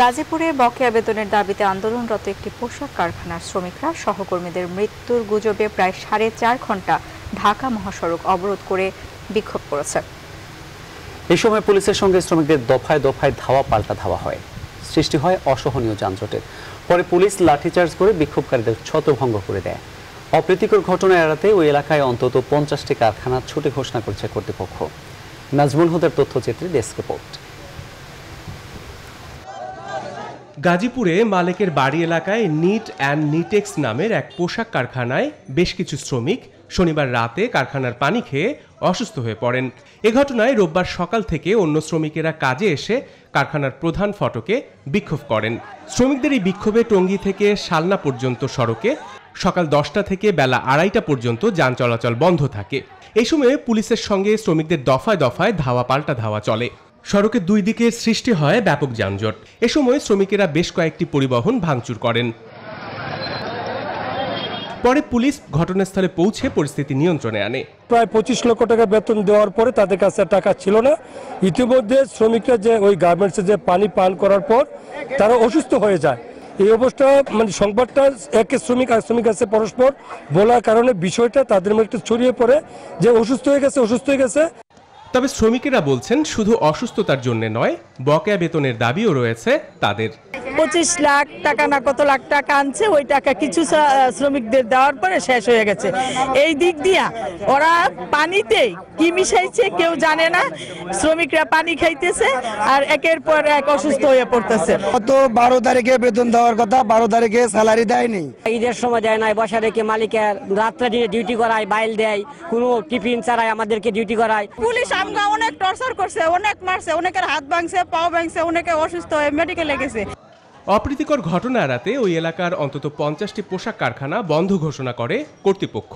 গাজীপুরে বকেয়া বেতনের দাবিতে আন্দোলনরত একটি পোশাক কারখানার শ্রমিকরা সহকর্মীদের মৃত্যুর গুজবে প্রায় সাড়ে চার ঘন্টা ঢাকা মহাসড়ক অবরোধ করে বিক্ষোভ করেছে এই সময় পুলিশের সঙ্গে শ্রমিকদের দফায় দফায় ধাওয়া পাল্টা ধাওয়া হয় সৃষ্টি হয় অসহনীয় যানজটের পরে পুলিশ লাঠিচার্জ করে বিক্ষোভকারীদের ছত্রভঙ্গ করে দেয় অপ্রীতিকর ঘটনা এড়াতে ওই এলাকায় অন্তত পঞ্চাশটি কারখানা ছুটি ঘোষণা করেছে কর্তৃপক্ষ নাজমুল হুদার তথ্যচিত্রী ডেস্ক রিপোর্ট গাজীপুরে মালেকের বাড়ি এলাকায় নিট অ্যান্ড নিটেক্স নামের এক পোশাক কারখানায় বেশ কিছু শ্রমিক শনিবার রাতে কারখানার পানি খেয়ে অসুস্থ হয়ে পড়েন এ ঘটনায় রোববার সকাল থেকে অন্য শ্রমিকেরা কাজে এসে কারখানার প্রধান ফটকে বিক্ষোভ করেন শ্রমিকদের এই বিক্ষোভে টঙ্গী থেকে শালনা পর্যন্ত সড়কে সকাল দশটা থেকে বেলা আড়াইটা পর্যন্ত যান চলাচল বন্ধ থাকে এই সময়ে পুলিশের সঙ্গে শ্রমিকদের দফায় দফায় ধাওয়া পাল্টা ধাওয়া চলে সড়কের দুই দিকে সৃষ্টি হয় ব্যাপক যানজট এ সময় শ্রমিকেরা বেশ কয়েকটি পরিবহন ভাঙচুর করেন পরে পুলিশ ঘটনাস্থলে পৌঁছে পরিস্থিতি নিয়ন্ত্রণে আনে প্রায় পঁচিশ লক্ষ টাকা বেতন দেওয়ার পরে তাদের কাছে টাকা ছিল না ইতিমধ্যে শ্রমিকরা যে ওই গার্মেন্টসে যে পানি পান করার পর তারা অসুস্থ হয়ে যায় এই অবস্থা মানে সংবাদটা এক শ্রমিক আর শ্রমিক আছে পরস্পর বলার কারণে বিষয়টা তাদের মধ্যে ছড়িয়ে পড়ে যে অসুস্থ হয়ে গেছে অসুস্থ হয়ে গেছে তবে শ্রমিকেরা বলছেন শুধু অসুস্থতার জন্য নয় বকেয়া বেতনের দাবিও রয়েছে তাদের পঁচিশ লাখ টাকা না কত লাখ টাকা আনছে ওই টাকা কিছু শ্রমিকদের দেওয়ার পরে শেষ হয়ে গেছে এই দিক দিয়া ওরা পানিতে কি মিশাইছে কেউ জানে না শ্রমিকরা পানি খাইতেছে আর একের পর এক অসুস্থ হয়ে পড়তেছে কত বারো তারিখে বেতন দেওয়ার কথা বারো তারিখে স্যালারি দেয়নি ঈদের সময় দেয় নাই বসা রেখে মালিকের রাত্রে দিয়ে ডিউটি করায় বাইল দেয় কোনো টিফিন ছাড়ায় আমাদেরকে ডিউটি করায় পুলিশ আমরা অনেক টর্চার করছে অনেক মারছে অনেকের হাত ভাঙছে পাও ভাঙছে অনেকে অসুস্থ হয়ে মেডিকেলে গেছে অপ্রীতিকর ঘটনা এড়াতে ওই এলাকার অন্তত পঞ্চাশটি পোশাক কারখানা বন্ধ ঘোষণা করে কর্তৃপক্ষ